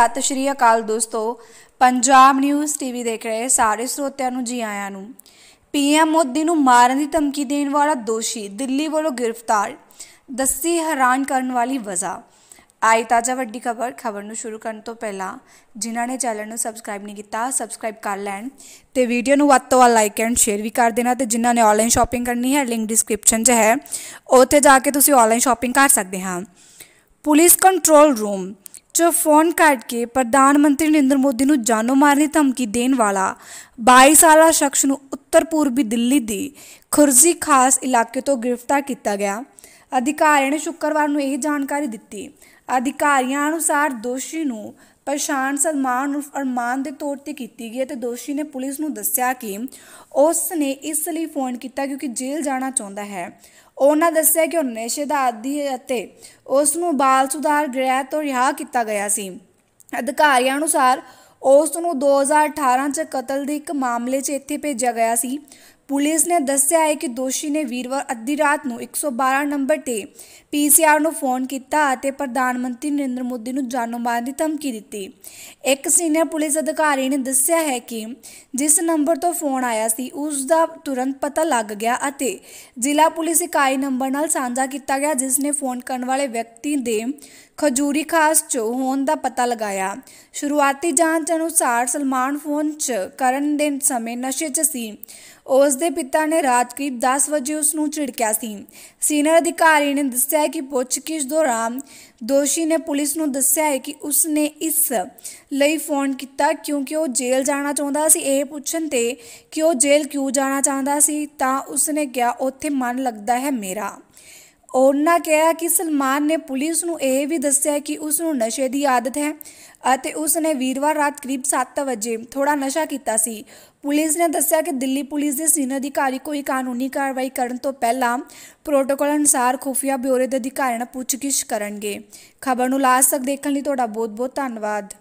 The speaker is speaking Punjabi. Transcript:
ਸਤਿ ਸ਼੍ਰੀ ਅਕਾਲ ਦੋਸਤੋ ਪੰਜਾਬ ਨਿਊਜ਼ ਟੀਵੀ ਦੇਖ ਰਹੇ ਸਾਰੇ ਸਰੋਤਿਆਂ ਨੂੰ ਜੀ ਆਇਆਂ ਨੂੰ ਪੀਐਮ ਮੋਦੀ ਨੂੰ ਮਾਰਨ ਦੀ ਧਮਕੀ ਦੇਣ ਵਾਲਾ ਦੋਸ਼ੀ ਦਿੱਲੀ ਵੱਲੋਂ ਗ੍ਰਿਫਤਾਰ ਦੱਸੀ ਹੈਰਾਨ ਕਰਨ ਵਾਲੀ ਵਜ੍ਹਾ ਆਈ ਤਾਜ਼ਾ ਵੱਡੀ ਖਬਰ ਖਬਰ ਨੂੰ ਸ਼ੁਰੂ ਕਰਨ ਤੋਂ ਪਹਿਲਾਂ ਜਿਨ੍ਹਾਂ ਨੇ ਚੈਨਲ ਨੂੰ ਸਬਸਕ੍ਰਾਈਬ ਨਹੀਂ ਕੀਤਾ ਸਬਸਕ੍ਰਾਈਬ ਕਰ ਲੈਣ ਤੇ ਵੀਡੀਓ ਨੂੰ ਵੱਧ ਤੋਂ ਵੱਧ ਲਾਈਕ ਐਂਡ ਸ਼ੇਅਰ ਵੀ ਕਰ ਦੇਣਾ ਤੇ ਜਿਨ੍ਹਾਂ ਨੇ ਆਨਲਾਈਨ ਸ਼ਾਪਿੰਗ ਕਰਨੀ ਹੈ ਲਿੰਕ ਡਿਸਕ੍ਰਿਪਸ਼ਨ 'ਚ ਹੈ ਉੱਥੇ ਜਾ ਕੇ ਤੁਸੀਂ ਆਨਲਾਈਨ ਸ਼ਾਪਿੰਗ ਕਰ ਸਕਦੇ ਹਾਂ ਪੁਲਿਸ ਕੰਟਰੋਲ ਰੂਮ 'ਚ ਫੋਨ ਕਾਟ ਕੇ ਪ੍ਰਧਾਨ ਮੰਤਰੀ ਨਰਿੰਦਰ ਮੋਦੀ ਨੂੰ ਜਾਨੋਂ ਮਾਰਨ ਦੀ ਧਮਕੀ ਦੇਣ ਵਾਲਾ 22 ਸਾਲਾ ਸ਼ਖਸ ਨੂੰ ਉੱਤਰ ਪੂਰਬੀ ਦਿੱਲੀ ਦੀ ਖੁਰਜ਼ੀ ਖਾਸ ਇਲਾਕੇ ਤੋਂ ਗ੍ਰਿਫਤਾਰ ਕੀਤਾ ਗਿਆ ਅਧਿਕਾਰੀਆਂ ਨੇ ਸ਼ੁੱਕਰਵਾਰ ਨੂੰ ਇਹ ਜਾਣਕਾਰੀ ਦਿੱਤੀ ਅਧਿਕਾਰੀਆਂ ਅਨੁਸਾਰ ਦੋਸ਼ੀ ਨੂੰ ਪਰੇਸ਼ਾਨ ਸਲਮਾਨ ਉਰਫ ਅਰਮਾਨ ਦੇ ਤੌਰ ਤੇ ਕੀਤੀ ਗਈ ਤੇ ਦੋਸ਼ੀ ਨੇ ਪੁਲਿਸ ਨੂੰ ਦੱਸਿਆ ਕਿ ਉਸ ਨੇ ਇਸ ਲਈ ਫੋਨ ਕੀਤਾ ਕਿਉਂਕਿ ਜੇਲ੍ਹ ਜਾਣਾ ਚਾਹੁੰਦਾ ਹੈ ਉਹਨਾਂ ਦੱਸਿਆ ਕਿ ਉਹ ਨਸ਼ੇ ਦਾ ਆਦੀ ਹੈ ਅਤੇ ਉਸ ਨੂੰ ਬਾਲ ਸੁਧਾਰ ਗ੍ਰਹਿ ਤੋਂ ਰਿਹਾ ਕੀਤਾ ਗਿਆ ਸੀ ਅਧਿਕਾਰੀਆਂ ਅਨੁਸਾਰ ਉਸ ਨੂੰ 2018 ਚ ਕਤਲ ਦੇ ਇੱਕ ਮਾਮਲੇ 'ਚ ਇੱਥੇ ਭੇਜਿਆ ਗਿਆ ਸੀ ਪੁਲਿਸ ਨੇ ਦੱਸਿਆ ਹੈ ਕਿ ਦੋਸ਼ੀ ਨੇ ਵੀਰਵਾਰ ਅੱਧੀ ਰਾਤ ਨੂੰ 112 ਨੰਬਰ ਤੇ ਪੀਸੀਆਰ ਨੂੰ ਫੋਨ ਕੀਤਾ ਅਤੇ ਪ੍ਰਧਾਨ ਮੰਤਰੀ ਨਰਿੰਦਰ ਮੋਦੀ ਨੂੰ ਜਾਨੋਂ ਮਾਰਨ ਦੀ ਧਮਕੀ ਦਿੱਤੀ ਇੱਕ ਸੀਨੀਅਰ ਪੁਲਿਸ ਅਧਿਕਾਰੀ ਨੇ ਦੱਸਿਆ ਹੈ ਕਿ ਜਿਸ ਨੰਬਰ ਤੋਂ ਫੋਨ ਆਇਆ ਸੀ ਉਸ ਦਾ ਤੁਰੰਤ ਪਤਾ ਲੱਗ ਗਿਆ ਅਤੇ ਜ਼ਿਲ੍ਹਾ ਪੁਲਿਸ ਇਕਾਈ ਨੰਬਰ ਨਾਲ ਸਾਂਝਾ ਕੀਤਾ ਗਿਆ ਜਿਸ ਨੇ ਫੋਨ ਕਰਨ ਵਾਲੇ ਵਿਅਕਤੀ ਦੇ ਖਜੂਰੀ ਖਾਸ ਚ ਹੋਣ ਦਾ ਪਤਾ ਲਗਾਇਆ ਸ਼ੁਰੂਆਤੀ ਜਾਂਚ ਅਨੁਸਾਰ ਸਲਮਾਨ ਫੋਨ ਚ ਕਰਨ ਦੇ ਸਮੇਂ ਨਸ਼ੇ 'ਚ ਸੀ ਉਸ ਦੇ ਪਿਤਾ ਨੇ ਰਾਤ ਕਰੀਬ 10 ਵਜੇ ਉਸ ਨੂੰ ਝਿੜਕਿਆ ਸੀ ਸੀਨੀਅਰ ਅਧਿਕਾਰੀ ਨੇ ਦੱਸਿਆ ਕਿ ਕਿਸ ਦੌਰਾਨ ਦੋਸ਼ੀ ਨੇ ਪੁਲਿਸ ਨੂੰ ਦੱਸਿਆ ਹੈ ਕਿ ਉਸ ਨੇ ਇਸ ਲਈ ਫੋਨ ਕੀਤਾ ਕਿਉਂਕਿ ਉਹ ਜੇਲ੍ਹ ਜਾਣਾ ਚਾਹੁੰਦਾ ਸੀ ਇਹ ਪੁੱਛਣ ਤੇ ਕਿ ਉਹ ਜੇਲ੍ਹ ਕਿਉਂ ਜਾਣਾ ਚਾਹੁੰਦਾ ਸੀ ਤਾਂ ਉਸ ਨੇ ਕਿਹਾ ਉੱਥੇ ਮਨ ਲੱਗਦਾ ਹੈ ਮੇਰਾ ਉਹਨਾਂ ਕਿਹਾ ਕਿ ਸਲਮਾਨ ਨੇ ਪੁਲਿਸ ਨੂੰ ਇਹ ਵੀ ਦੱਸਿਆ ਕਿ ਉਸ ਨੂੰ ਨਸ਼ੇ ਦੀ ਆਦਤ ਹੈ ਅਤੇ ਉਸ ਨੇ ਵੀਰਵਾਰ ਰਾਤ ਕਰੀਬ 7 ਵਜੇ ਥੋੜਾ ਨਸ਼ਾ ਕੀਤਾ ਸੀ ਪੁਲਿਸ ਨੇ ਦੱਸਿਆ ਕਿ ਦਿੱਲੀ ਪੁਲਿਸ ਦੇ ਸੀਨੀਅਰ ਅਧਿਕਾਰੀ ਕੋਈ ਕਾਨੂੰਨੀ ਕਾਰਵਾਈ ਕਰਨ ਤੋਂ ਪਹਿਲਾਂ ਪ੍ਰੋਟੋਕਾਲ ਅਨੁਸਾਰ ਖੁਫੀਆ ਬਿਊਰੋ ਦੇ ਅਧਿਕਾਰੀਆਂ ਨਾਲ ਪੁੱਛਗਿੱਛ ਕਰਨਗੇ ਖਬਰ ਨੂੰ ਲਾਸਟ ਤੱਕ ਦੇਖਣ ਲਈ ਤੁਹਾਡਾ ਬਹੁਤ-ਬਹੁਤ ਧੰਨਵਾਦ